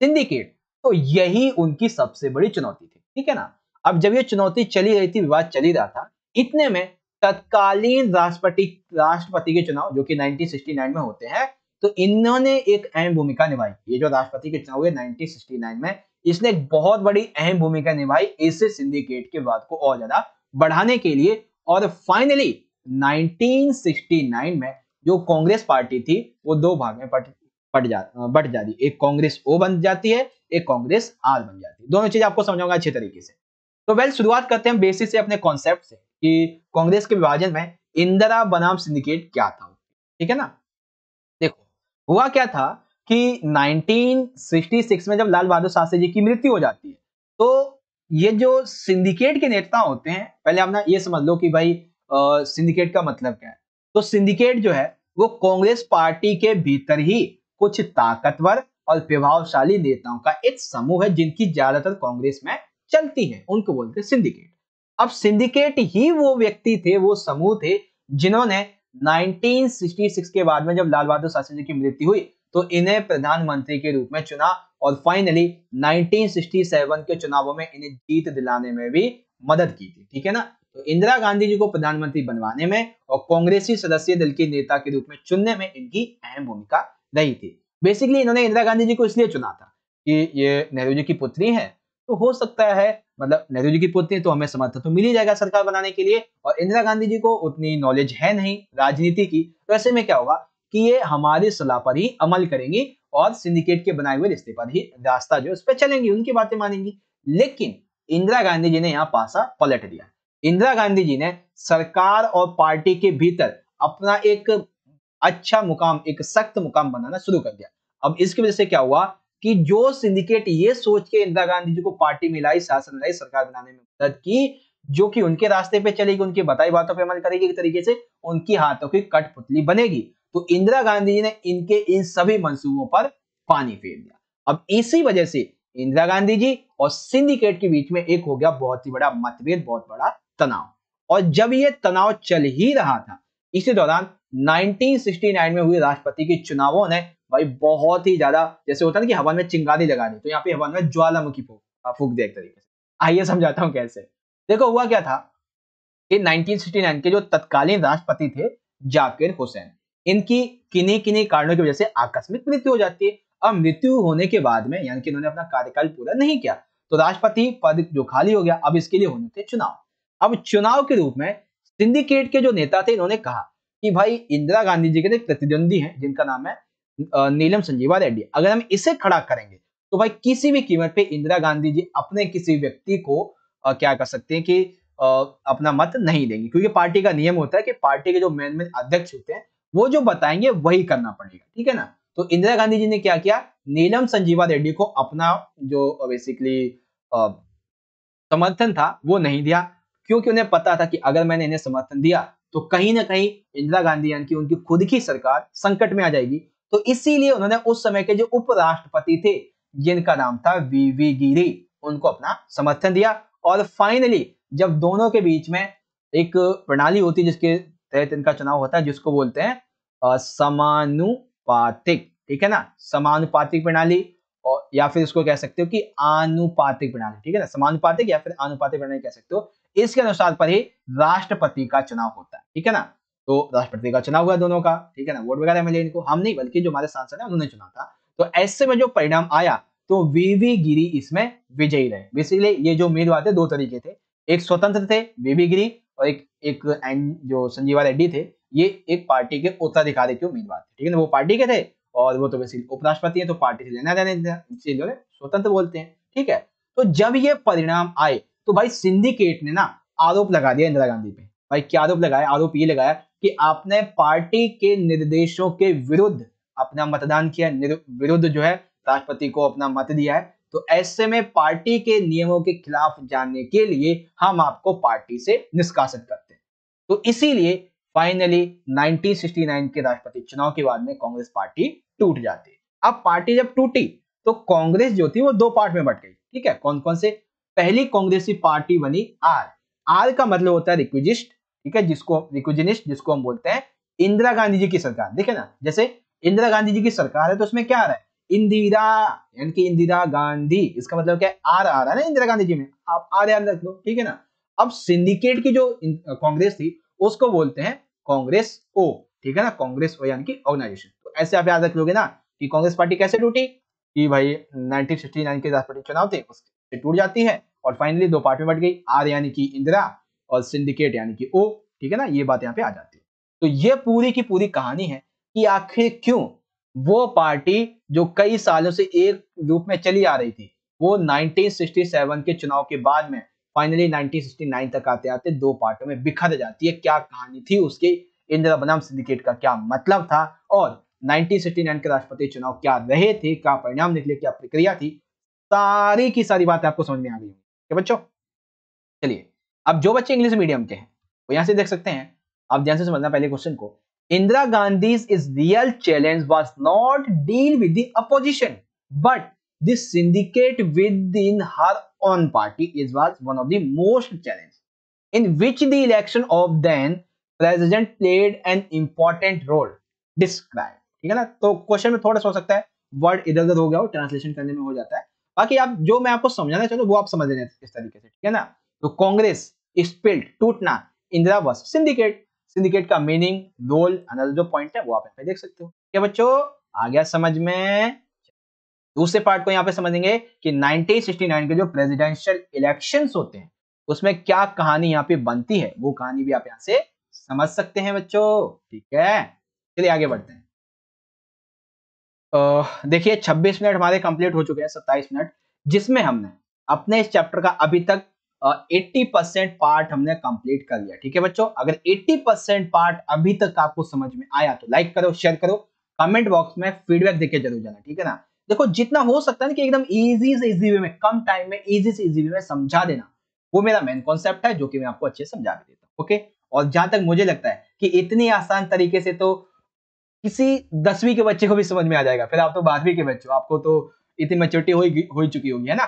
सिंडिकेट तो यही उनकी सबसे बड़ी चुनौती थी ठीक है ना अब जब ये चुनौती चली रही थी विवाद चली रहा था इतने में तत्कालीन राष्ट्रपति राष्ट्रपति के चुनाव जो कि 1969 में होते हैं तो इन्होंने एक अहम भूमिका निभाई ये जो राष्ट्रपति के चुनाव हुए 1969 में इसने एक बहुत बड़ी अहम भूमिका निभाई इस सिंडिकेट के विवाद को और ज्यादा बढ़ाने के लिए और फाइनली 1969 में जो कांग्रेस पार्टी थी वो दो भाग में पट पट जा बट जाती एक कांग्रेस ओ बन जाती है एक कांग्रेस आर बन जाती है दोनों चीज आपको समझाऊंगा अच्छे तरीके से तो वेल शुरुआत करते हैं बेसिस से अपने कॉन्सेप्ट से कि कांग्रेस के विभाजन में इंदिरा बनाम सिंडिकेट क्या था ठीक है ना देखो हुआ क्या था कि 1966 में जब लाल बहादुर शास्त्री जी की मृत्यु हो जाती है तो ये जो सिंडिकेट के नेता होते हैं पहले आप ना ये समझ लो कि भाई सिंडिकेट का मतलब क्या है तो सिंडिकेट जो है वो कांग्रेस पार्टी के भीतर ही कुछ ताकतवर और प्रभावशाली नेताओं का एक समूह है जिनकी ज्यादातर कांग्रेस में चलती हैं उनको बोलते हैं सिंडिकेट अब सिंडिकेट ही वो व्यक्ति थे वो समूह थे जिन्होंने 1966 के बाद में जब लाल बहादुर शास्त्री जी की मृत्यु हुई तो इन्हें प्रधानमंत्री के रूप में चुना और फाइनली 1967 के चुनावों में इन्हें जीत दिलाने में भी मदद की थी ठीक है ना तो इंदिरा गांधी जी को प्रधानमंत्री बनवाने में और कांग्रेसी सदस्य दल के नेता के रूप में चुनने में इनकी अहम भूमिका रही थी बेसिकली इन्होंने इंदिरा गांधी जी को इसलिए चुना था कि ये नेहरू जी की पुत्री है तो हो सकता है मतलब नेहरू जी की पुत्री तो हमें समर्थन तो मिल ही जाएगा सरकार बनाने के लिए और इंदिरा गांधी जी को उतनी नॉलेज है नहीं राजनीति की तो ऐसे में क्या होगा कि ये हमारी सलाह पर ही अमल करेंगी और सिंडिकेट के बनाए हुए रिश्ते पर ही रास्ता जो उस पर चलेंगी उनकी बातें मानेंगी लेकिन इंदिरा गांधी जी ने यहाँ पासा पलट दिया इंदिरा गांधी जी ने सरकार और पार्टी के भीतर अपना एक अच्छा मुकाम एक सख्त मुकाम बनाना शुरू कर दिया अब इसकी वजह से क्या हुआ कि जो सिंडिकेट ये सोच के इंदिरा गांधी जी को पार्टी में लाई शासन लाई सरकार बनाने में मदद की जो कि उनके रास्ते पे चलेगी उनकी बताई बातों पे अमल करेगी एक तरीके से उनकी हाथों की कठपुतली बनेगी तो इंदिरा गांधी जी ने इनके इन सभी मंसूबों पर पानी फेर दिया अब इसी वजह से इंदिरा गांधी जी और सिंडिकेट के बीच में एक हो गया बहुत ही बड़ा मतभेद बहुत बड़ा तनाव और जब ये तनाव चल ही रहा था इसी दौरान 1969 में हुए राष्ट्रपति के चुनावों ने भाई बहुत ही ज्यादा जैसे होता है ना कि हवन में चिंगारी लगा दी तो यहाँ पे हवन में ज्वालामुखी फूक फूक दे एक तरीके से आइए समझाता हूँ कैसे देखो हुआ क्या था कि 1969 के जो तत्कालीन राष्ट्रपति थे जाकिर हुसैन इनकी किन्हीं किन्हीं कारणों की वजह से आकस्मिक मृत्यु हो जाती है अब मृत्यु होने के बाद में यानी कि इन्होंने अपना कार्यकाल पूरा नहीं किया तो राष्ट्रपति पद जो खाली हो गया अब इसके लिए होने थे चुनाव अब चुनाव के रूप में सिंडिकेट के जो नेता थे इन्होंने कहा कि भाई इंदिरा गांधी जी के प्रतिद्वंदी हैं जिनका नाम है नीलम संजीवा रेड्डी अगर हम इसे खड़ा करेंगे तो भाई किसी भी कीमत पे इंदिरा गांधी जी अपने किसी व्यक्ति को क्या कर सकते हैं कि अपना मत नहीं देंगे क्योंकि पार्टी का नियम होता है कि पार्टी के जो मेन मेन अध्यक्ष होते हैं वो जो बताएंगे वही करना पड़ेगा ठीक है ना तो इंदिरा गांधी जी ने क्या किया नीलम संजीवा रेड्डी को अपना जो बेसिकली समर्थन था वो नहीं दिया क्योंकि उन्हें पता था कि अगर मैंने इन्हें समर्थन दिया तो कहीं ना कहीं इंदिरा गांधी यानी कि उनकी खुद की सरकार संकट में आ जाएगी तो इसीलिए उन्होंने उस समय के जो उपराष्ट्रपति थे जिनका नाम था वीवी गिरी उनको अपना समर्थन दिया और फाइनली जब दोनों के बीच में एक प्रणाली होती जिसके तहत इनका चुनाव होता है जिसको बोलते हैं समानुपातिक ठीक है ना समानुपातिक प्रणाली और या फिर इसको कह सकते हो कि आनुपातिक प्रणाली ठीक है ना समानुपातिक या फिर आनुपातिक प्रणाली कह सकते हो इसके अनुसार पर ही राष्ट्रपति का चुनाव होता है ठीक है ना तो राष्ट्रपति का चुनाव हुआ दोनों का ठीक है ना वोट वगैरह मिले इनको हम नहीं बल्कि जो हमारे सांसद है उन्होंने चुना था तो ऐसे में जो परिणाम आया तो वीवी गिरी इसमें विजयी रहे बेसिकली ये जो उम्मीदवार थे दो तरीके थे एक स्वतंत्र थे वीवी गिरी और एक एक जो संजीवा रेड्डी थे ये एक पार्टी के उत्तराधिकारी के उम्मीदवार थे ठीक है ना वो पार्टी के थे और वो तो वैसे उपराष्ट्रपति है तो पार्टी से लेना देना इसीलिए स्वतंत्र बोलते हैं ठीक है तो जब ये परिणाम आए तो भाई सिंडिकेट ने ना आरोप लगा दिया इंदिरा गांधी पे भाई क्या आरोप लगाया आरोप ये लगाया कि आपने पार्टी के निर्देशों के विरुद्ध अपना मतदान किया विरुद्ध जो है राष्ट्रपति को अपना मत दिया है तो ऐसे में पार्टी के नियमों के खिलाफ जानने के लिए हम आपको पार्टी से निष्कासित करते हैं तो इसीलिए फाइनली 1969 के राष्ट्रपति चुनाव के बाद में कांग्रेस पार्टी टूट जाती है अब पार्टी जब टूटी तो कांग्रेस जो थी वो दो पार्ट में बट गई ठीक है कौन कौन से पहली कांग्रेसी पार्टी बनी आर आर का मतलब होता है रिक्विजिस्ट ठीक है जिसको रिक्विजनिस्ट जिसको हम बोलते हैं इंदिरा गांधी जी की सरकार देखे ना जैसे इंदिरा गांधी जी की सरकार है तो उसमें क्या आ रहा है इंदिरा यानी कि इंदिरा गांधी इसका मतलब क्या आर आ रहा है ना इंदिरा गांधी जी में आप आर याद रख लो ठीक है ना अब सिंडिकेट की जो कांग्रेस थी उसको बोलते हैं कांग्रेस ओ ठीक है ना कांग्रेस ओ यानी कि ऑर्गेनाइजेशन तो ऐसे आप याद रख लोगे ना कि कांग्रेस पार्टी कैसे टूटी कि भाई नाइन के राष्ट्रपति चुनाव थे उससे टूट जाती है और फाइनली दो पार्टी बट गई आर यानी कि इंदिरा और सिंडिकेट यानी कि ओ ठीक है ना ये बात यहाँ पे आ जाती है तो ये पूरी की पूरी कहानी है कि आखिर क्यों वो पार्टी जो कई सालों से एक रूप में चली आ रही थी वो 1967 के चुनाव के बाद में फाइनली 1969 तक आते आते दो पार्टियों में बिखर जाती है क्या कहानी थी उसके इंदिरा बनाम सिंडिकेट का क्या मतलब था और 1969 के राष्ट्रपति चुनाव क्या रहे थे क्या परिणाम निकले क्या प्रक्रिया थी सारी की सारी बातें आपको समझ में आ गई होगी बच्चों चलिए अब जो बच्चे इंग्लिश मीडियम के हैं वो यहां से देख सकते हैं आप ध्यान से समझना पहले क्वेश्चन को Indira Gandhi is real challenge was not deal with the opposition but this syndicate within her own party is was one of the most challenge in which the election of then president played an important role describe ठीक है ना तो question में थोड़ा सा हो सकता है वर्ड इधर उधर हो गया हो ट्रांसलेशन करने में हो जाता है बाकी आप जो मैं आपको समझाना चाहूँ वो आप समझ लेते हैं इस तरीके से ठीक है ना तो कांग्रेस स्पिल्ट टूटना इंदिरा वर्ष सिंडिकेट सिंडिकेट का मीनिंग रोल अनदर जो पॉइंट है वो आप देख सकते हो क्या बच्चों आ गया समझ में दूसरे पार्ट को यहाँ पे समझेंगे कि 1969 के जो प्रेसिडेंशियल इलेक्शंस होते हैं उसमें क्या कहानी यहाँ पे बनती है वो कहानी भी आप यहाँ से समझ सकते हैं बच्चों ठीक है चलिए आगे बढ़ते हैं देखिए 26 मिनट हमारे कंप्लीट हो चुके हैं 27 मिनट जिसमें हमने अपने इस चैप्टर का अभी तक एट्टी परसेंट पार्ट हमने कंप्लीट कर लिया ठीक है बच्चों अगर एट्टी परसेंट पार्ट अभी तक आपको समझ में आया तो लाइक करो शेयर करो कमेंट बॉक्स में फीडबैक देके जरूर जाना ठीक है ना देखो जितना हो सकता है ना कि एकदम इजी से इजी वे में कम टाइम में इजी से इजी वे में समझा देना वो मेरा मेन कॉन्सेप्ट है जो कि मैं आपको अच्छे समझा भी देता हूँ ओके और जहां तक मुझे लगता है कि इतनी आसान तरीके से तो किसी दसवीं के बच्चे को भी समझ में आ जाएगा फिर आप तो बारहवीं के बच्चे आपको तो इतनी मेच्योरिटी हो चुकी होगी है ना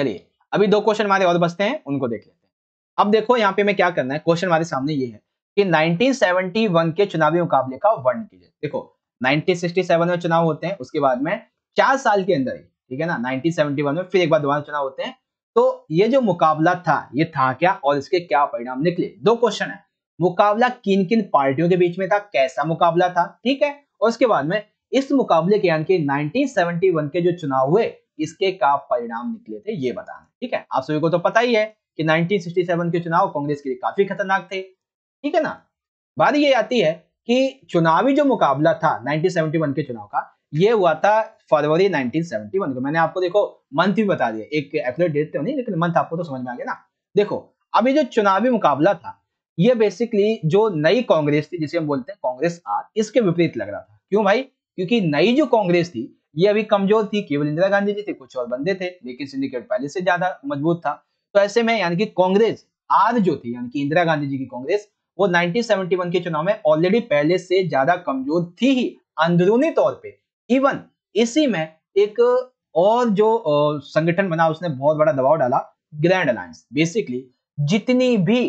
चलिए अभी दो क्वेश्चन हमारे और बचते हैं उनको देख लेते हैं अब देखो यहाँ पे मैं क्या करना है क्वेश्चन हमारे सामने ये है कि 1971 के चुनावी मुकाबले का वर्णन कीजिए देखो 1967 में चुनाव होते हैं उसके बाद में चार साल के अंदर ही ठीक है ना 1971 में फिर एक बार दोबारा चुनाव होते हैं तो ये जो मुकाबला था ये था क्या और इसके क्या परिणाम निकले दो क्वेश्चन है मुकाबला किन किन पार्टियों के बीच में था कैसा मुकाबला था ठीक है और उसके बाद में इस मुकाबले के यानी कि 1971 के जो चुनाव हुए इसके क्या परिणाम निकले थे ये बताना ठीक है आप सभी को तो पता ही है कि 1967 के चुनाव कांग्रेस के लिए काफी खतरनाक थे ठीक है ना बात ये आती है कि चुनावी जो मुकाबला था 1971 के चुनाव का ये हुआ था फरवरी 1971 को मैंने आपको देखो मंथ भी बता दिया एक एक्यूरेट डेट तो नहीं लेकिन मंथ आपको तो समझ में आ गया ना देखो अभी जो चुनावी मुकाबला था ये बेसिकली जो नई कांग्रेस थी जिसे हम बोलते हैं कांग्रेस आर इसके विपरीत लग रहा था क्यों भाई क्योंकि नई जो कांग्रेस थी ये अभी कमजोर थी केवल इंदिरा गांधी जी थे कुछ और बंदे थे लेकिन सिंडिकेट पहले से ज्यादा मजबूत था तो ऐसे में यानी कि कांग्रेस आज जो थी यानी कि इंदिरा गांधी जी की कांग्रेस वो 1971 के चुनाव में ऑलरेडी पहले से ज्यादा कमजोर थी ही अंदरूनी तौर पे इवन इसी में एक और जो संगठन बना उसने बहुत बड़ा दबाव डाला ग्रैंड अलायंस बेसिकली जितनी भी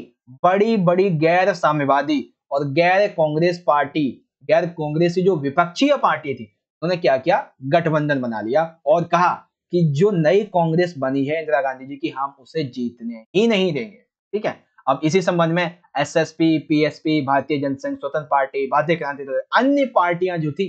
बड़ी बड़ी गैर साम्यवादी और गैर कांग्रेस पार्टी गैर कांग्रेसी जो विपक्षीय पार्टी थी उन्होंने क्या किया गठबंधन बना लिया और कहा कि जो नई कांग्रेस बनी है इंदिरा गांधी जी की हम उसे जीतने ही नहीं देंगे ठीक है अब इसी संबंध में एसएसपी पीएसपी भारतीय जनसंघ स्वतंत्र पार्टी भारतीय क्रांति दल अन्य पार्टियां जो थी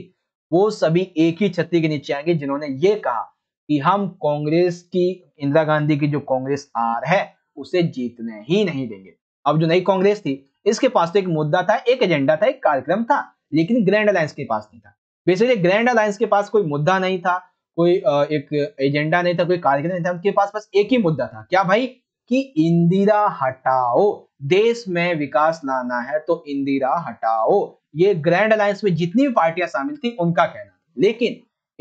वो सभी एक ही छत्ती के नीचे आएंगे जिन्होंने ये कहा कि हम कांग्रेस की इंदिरा गांधी की जो कांग्रेस आर है उसे जीतने ही नहीं देंगे अब जो नई कांग्रेस थी इसके पास तो एक मुद्दा था एक एजेंडा था एक कार्यक्रम था लेकिन ग्रैंड अलायंस के पास नहीं था बेसिकली ग्रैंड अलायंस के पास कोई मुद्दा नहीं था कोई एक एजेंडा नहीं था कोई कार्यक्रम नहीं था उनके पास बस एक ही मुद्दा था क्या भाई कि इंदिरा हटाओ देश में विकास लाना है तो इंदिरा हटाओ ये ग्रैंड अलायंस में जितनी भी पार्टियां शामिल थी उनका कहना लेकिन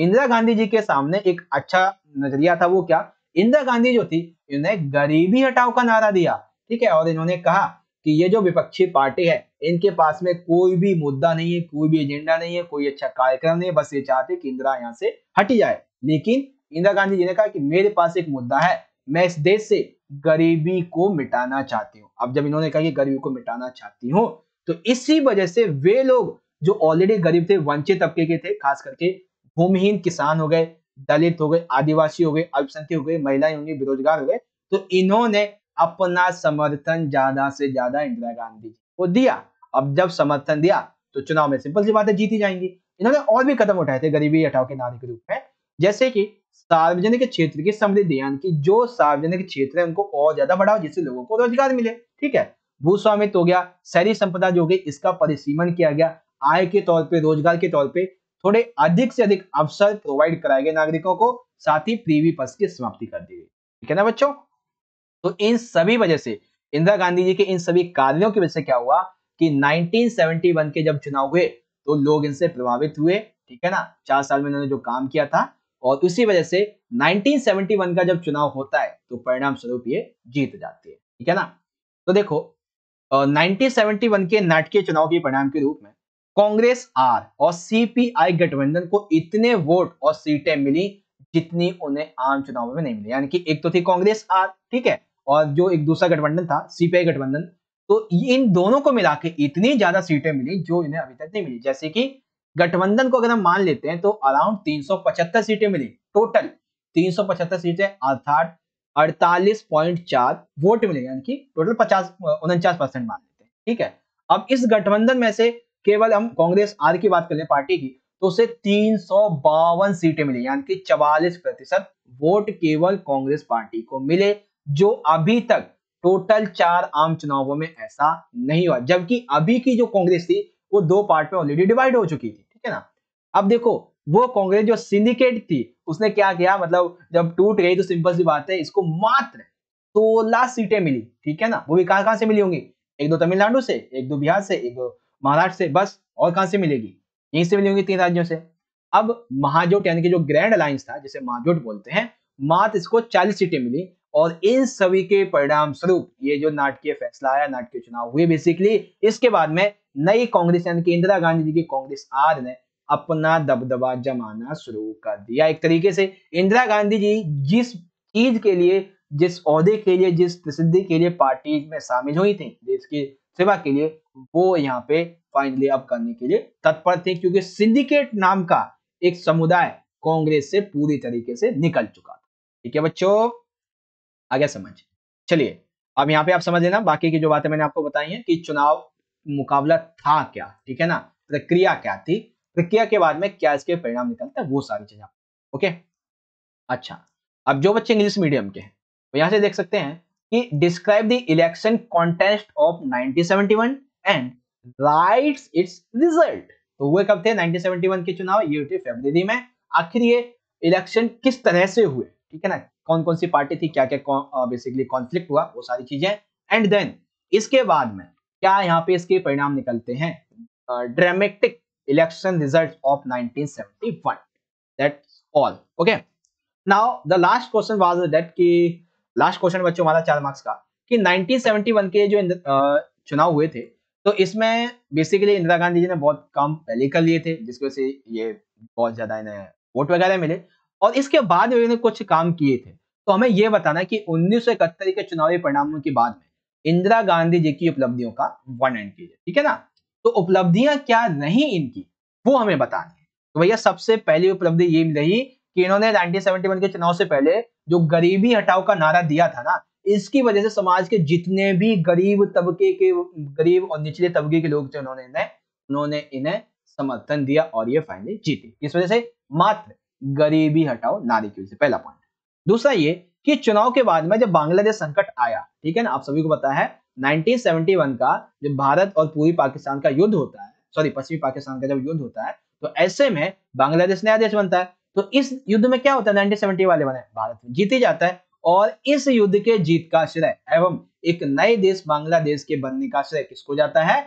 इंदिरा गांधी जी के सामने एक अच्छा नजरिया था वो क्या इंदिरा गांधी जो थी इन्होंने गरीबी हटाओ का नारा दिया ठीक है और इन्होंने कहा कि ये जो विपक्षी पार्टी है इनके पास में कोई भी मुद्दा नहीं है कोई भी एजेंडा नहीं है कोई अच्छा कार्यक्रम नहीं है बस ये चाहते कि इंदिरा यहाँ से हटी जाए लेकिन इंदिरा गांधी जी ने कहा कि मेरे पास एक मुद्दा है मैं इस देश से गरीबी को मिटाना चाहती हूँ अब जब इन्होंने कहा कि गरीबी को मिटाना चाहती हूँ तो इसी वजह से वे लोग जो ऑलरेडी गरीब थे वंचित तबके के थे खास करके भूमिहीन किसान हो गए दलित हो गए आदिवासी हो गए अल्पसंख्यक हो गए महिलाएं होंगी बेरोजगार हो गए तो इन्होंने अपना समर्थन ज्यादा से ज्यादा इंदिरा गांधी को दिया अब जब समर्थन दिया तो चुनाव में सिंपल सी बात है जीती जाएंगी इन्होंने और भी कदम उठाए थे गरीबी हटाओ के नारे के रूप में जैसे कि सार्वजनिक क्षेत्र की समृद्धि यानी कि जो सार्वजनिक क्षेत्र है उनको और ज्यादा बढ़ाओ जिससे लोगों को रोजगार मिले ठीक है भूस्वामित्व हो गया शहरी संपदा जो गई इसका परिसीमन किया गया आय के तौर पर रोजगार के तौर पर थोड़े अधिक से अधिक अवसर प्रोवाइड कराए गए नागरिकों को साथ ही प्रीवी पस की समाप्ति कर दी गई ठीक है ना बच्चों तो इन सभी वजह से इंदिरा गांधी जी के इन सभी कार्यों की वजह से क्या हुआ कि 1971 के जब चुनाव हुए तो लोग इनसे प्रभावित हुए ठीक है ना चार साल में इन्होंने जो काम किया था और उसी वजह से 1971 का जब चुनाव होता है तो परिणाम स्वरूप ये जीत जाती है ठीक है ना तो देखो नाइनटीन सेवेंटी वन के नाटकीय चुनाव के परिणाम के रूप में कांग्रेस आर और सीपीआई गठबंधन को इतने वोट और सीटें मिली जितनी उन्हें आम चुनाव में नहीं मिली यानी कि एक तो थी कांग्रेस आर ठीक है और जो एक दूसरा गठबंधन था सीपीआई गठबंधन तो इन दोनों को मिला के इतनी ज्यादा सीटें मिली जो इन्हें अभी तक नहीं मिली जैसे कि गठबंधन को अगर हम मान लेते हैं तो अराउंड 375 सीटें मिली टोटल 375 सीटें अर्थात 48.4 वोट मिले यानी कि टोटल पचास उनचास परसेंट मान लेते हैं ठीक है अब इस गठबंधन में से केवल हम कांग्रेस आर की बात कर ले पार्टी की तो उसे तीन सीटें मिली यानी कि चवालीस प्रतिशत वोट केवल कांग्रेस पार्टी को मिले जो अभी तक टोटल चार आम चुनावों में ऐसा नहीं हुआ जबकि अभी की जो कांग्रेस थी वो दो पार्ट में ऑलरेडी डिवाइड हो चुकी थी ठीक है ना अब देखो वो कांग्रेस जो सिंडिकेट थी उसने क्या किया मतलब जब टूट गई तो सिंपल सी बात है इसको मात्र सोलह सीटें मिली ठीक है ना वो भी कहां कहां से मिली होंगी एक दो तमिलनाडु से एक दो बिहार से एक दो महाराष्ट्र से बस और कहां से मिलेगी यहीं से मिली होंगी तीन राज्यों से अब महाजोट यानी कि जो ग्रैंड अलायंस था जिसे महाजोट बोलते हैं मात इसको 40 सीटें मिली और इन सभी के परिणाम स्वरूप ये जो नाटकीय फैसला आया नाटकीय चुनाव हुए बेसिकली इसके बाद में नई कांग्रेस यानी कि इंदिरा गांधी जी की कांग्रेस आर ने अपना दबदबा जमाना शुरू कर दिया एक तरीके से इंदिरा गांधी जी जिस चीज के लिए जिस औहदे के लिए जिस प्रसिद्धि के लिए पार्टी में शामिल हुई थी देश की सेवा के लिए वो यहाँ पे फाइनली अब करने के लिए तत्पर थे क्योंकि सिंडिकेट नाम का एक समुदाय कांग्रेस से पूरी तरीके से निकल चुका था ठीक है बच्चों आगे समझ चलिए अब यहाँ पे आप समझ लेना बाकी की जो बातें मैंने आपको बताई हैं कि चुनाव मुकाबला था क्या ठीक है ना प्रक्रिया क्या थी प्रक्रिया के बाद में क्या इसके परिणाम निकलता है वो सारी चीजें ओके अच्छा अब जो बच्चे इंग्लिश मीडियम के हैं वो यहाँ से देख सकते हैं कि describe the election contest of 1971 and write its result तो हुए कब थे 1971 के चुनाव ये थे फरवरी में आखिर ये इलेक्शन किस तरह से हुए ठीक है ना कौन कौन सी पार्टी थी क्या क्या बेसिकली कॉन्फ्लिक्ट हुआ वो सारी चीजें एंड देन इसके बाद में क्या यहाँ पे इसके परिणाम निकलते हैं dramatic election result of 1971 that's all okay now the last question was that की लास्ट क्वेश्चन बच्चों हमारा चार मार्क्स का कि 1971 के जो चुनाव हुए थे तो इसमें बेसिकली इंदिरा गांधी जी ने बहुत काम पहले कर लिए थे जिसकी वजह से ये बहुत ज्यादा इन्हें वोट वगैरह मिले और इसके बाद इन्होंने कुछ काम किए थे तो हमें यह बताना कि उन्नीस के चुनावी परिणामों के बाद में इंदिरा गांधी जी की उपलब्धियों का वर्णन कीजिए ठीक है ना तो उपलब्धियां क्या रही इनकी वो हमें बतानी है तो भैया सबसे पहली उपलब्धि ये रही कि इन्होंने 1971 के चुनाव से पहले जो गरीबी हटाओ का नारा दिया था ना इसकी वजह से समाज के जितने भी गरीब तबके के गरीब और निचले तबके के लोग थे उन्होंने इन्हें उन्होंने इन्हें समर्थन दिया और ये फाइनली जीते इस वजह से मात्र गरीबी हटाओ नारे की वजह से पहला पॉइंट दूसरा ये कि चुनाव के बाद में जब बांग्लादेश संकट आया ठीक है ना आप सभी को पता है 1971 का जब भारत और पूर्वी पाकिस्तान का युद्ध होता है सॉरी पश्चिमी पाकिस्तान का जब युद्ध होता है तो ऐसे में बांग्लादेश नया देश बनता है तो इस युद्ध में क्या होता है 1970 वाले बने भारत में जीते जाता है और इस युद्ध के जीत का श्रेय एवं एक नए देश बांग्लादेश के बनने का श्रेय किसको जाता है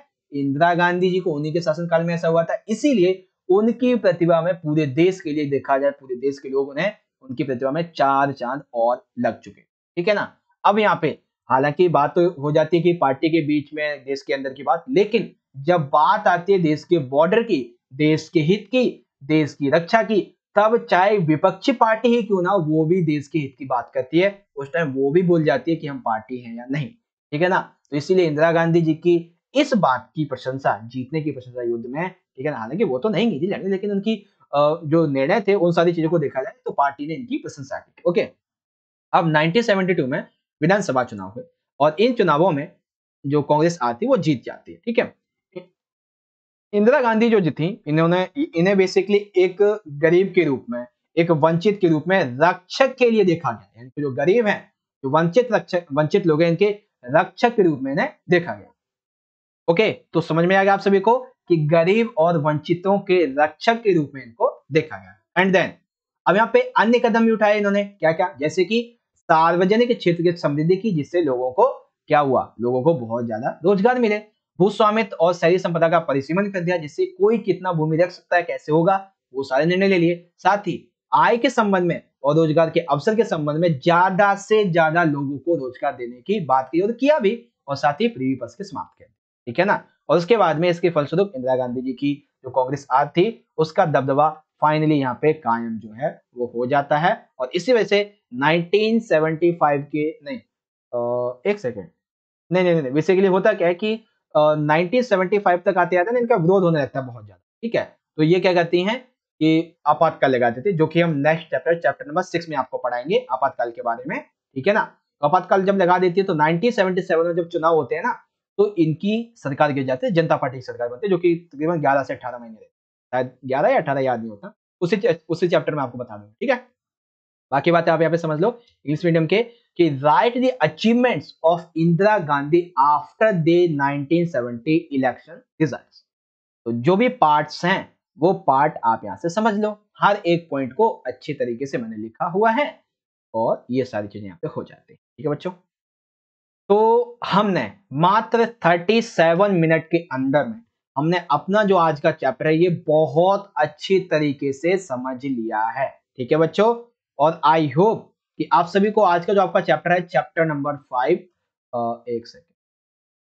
इंदिरा गांधी जी को उन्हीं के शासनकाल में ऐसा हुआ था इसीलिए उनकी प्रतिभा में पूरे देश के लिए देखा जाए पूरे देश के लोग उन्हें उनकी प्रतिभा में चार चांद और लग चुके ठीक है ना अब यहाँ पे हालांकि बात तो हो जाती है कि पार्टी के बीच में देश के अंदर की बात लेकिन जब बात आती है देश के बॉर्डर की देश के हित की देश की रक्षा की तब चाहे विपक्षी पार्टी ही क्यों ना वो भी देश के हित की बात करती है उस टाइम वो भी बोल जाती है कि हम पार्टी हैं या नहीं ठीक है ना तो इसीलिए इंदिरा गांधी जी की इस बात की प्रशंसा जीतने की प्रशंसा युद्ध में ठीक है ना हालांकि वो तो नहीं गिरी लड़ने लेकिन उनकी जो निर्णय थे उन सारी चीजों को देखा जाए तो पार्टी ने इनकी प्रशंसा की ओके अब नाइनटीन में विधानसभा चुनाव हुए और इन चुनावों में जो कांग्रेस आती है वो जीत जाती है ठीक है इंदिरा गांधी जो जी थी इन्होंने इन्हें बेसिकली एक गरीब के रूप में एक वंचित के रूप में रक्षक के लिए देखा गया इनके जो गरीब है जो वंचित रक्षक वंचित लोग हैं इनके रक्षक के रूप में इन्हें देखा गया ओके तो समझ में आ गया आप सभी को कि गरीब और वंचितों के रक्षक के रूप में इनको देखा गया एंड देन अब यहाँ पे अन्य कदम भी उठाए इन्होंने क्या क्या जैसे कि सार्वजनिक क्षेत्र की समृद्धि की जिससे लोगों को क्या हुआ लोगों को बहुत ज्यादा रोजगार मिले भूस्वामित्व और शहरी संपदा का परिसीमन कर दिया जिससे कोई कितना भूमि रख सकता है कैसे होगा वो सारे निर्णय ले लिए साथ ही आय के संबंध में और रोजगार के अवसर के संबंध में ज्यादा से ज्यादा लोगों को रोजगार देने की बात की और किया भी और साथ ही प्रीवी पक्ष के समाप्त किया ठीक है ना और उसके बाद में इसके फलस्वरूप इंदिरा गांधी जी की जो कांग्रेस आज थी उसका दबदबा फाइनली यहाँ पे कायम जो है वो हो जाता है और इसी वजह से 1975 के नहीं आ, एक सेकेंड नहीं नहीं नहीं बेसिकली होता क्या है कि 1975 तक आते आते ना इनका विरोध होने लगता है बहुत ज्यादा ठीक है तो ये क्या कहती हैं कि आपातकाल लगा देते जो कि हम next chapter chapter number six में आपको पढ़ाएंगे आपातकाल के बारे में ठीक है ना तो आपातकाल जब लगा देती है तो नाइनटीन में जब चुनाव होते हैं ना तो इनकी सरकार गिर जाती है जनता पार्टी की सरकार बनती है जो कि तकरीबन ग्यारह से अठारह महीने रहती है शायद ग्यारह या अठारह याद नहीं होता उसी उसी चैप्टर में आपको बता दूंगा ठीक है बाकी बातें आप यहाँ पे समझ लो इंग्लिश मीडियम के कि right the achievements of Indira Gandhi after the 1970 election results तो जो भी पार्ट्स हैं वो पार्ट आप यहां से समझ लो हर एक पॉइंट को अच्छे तरीके से मैंने लिखा हुआ है और ये सारी चीजें यहाँ पे हो जाती है ठीक है बच्चों तो हमने मात्र 37 मिनट के अंदर में हमने अपना जो आज का चैप्टर है ये बहुत अच्छी तरीके से समझ लिया है ठीक है बच्चों और आई होप कि आप सभी को आज का जो आपका चैप्टर है चैप्टर नंबर फाइव एक सेकेंड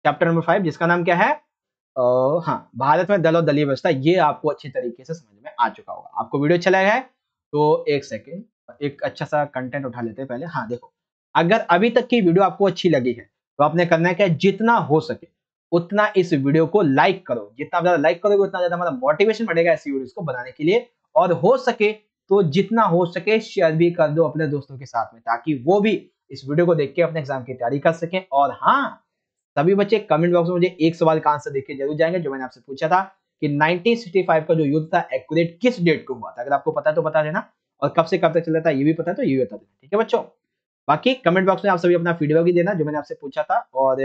चैप्टर नंबर फाइव जिसका नाम क्या है हाँ भारत में दल और दलीय व्यवस्था ये आपको अच्छे तरीके से समझ में आ चुका होगा आपको वीडियो अच्छा लगा है तो एक सेकेंड एक अच्छा सा कंटेंट उठा लेते हैं पहले हाँ देखो अगर अभी तक की वीडियो आपको अच्छी लगी है तो आपने करना है क्या जितना हो सके उतना इस वीडियो को लाइक करो जितना ज्यादा लाइक करोगे उतना ज्यादा मतलब मोटिवेशन बढ़ेगा ऐसी वीडियोस को बनाने के लिए और हो सके तो जितना हो सके शेयर भी कर दो अपने दोस्तों के साथ में ताकि वो भी इस वीडियो को देख के अपने एग्जाम की तैयारी कर सकें और हाँ सभी बच्चे कमेंट बॉक्स में मुझे एक सवाल का आंसर देखिए जरूर जाएंगे जो मैंने आपसे पूछा था कि 1965 का जो युद्ध था एक्यूरेट किस डेट को हुआ था अगर आपको पता है तो बता देना और कब से कब तक चला था ये भी पता है तो ये बता देना ठीक है बच्चों बाकी कमेंट बॉक्स में आप सभी अपना फीडबैक भी देना जो मैंने आपसे पूछा था और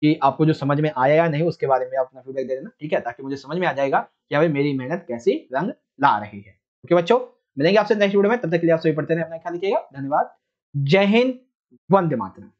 कि आपको जो समझ में आया या नहीं उसके बारे में अपना फीडबैक दे देना ठीक है ताकि मुझे समझ में आ जाएगा कि अभी मेरी मेहनत कैसी रंग ला रही है है बच्चों मिलेंगे आपसे नेक्स्ट वीडियो में तब तक के लिए आप सभी पढ़ते रहे अपना ख्याल रखिएगा धन्यवाद जय हिंद वंदे मातरम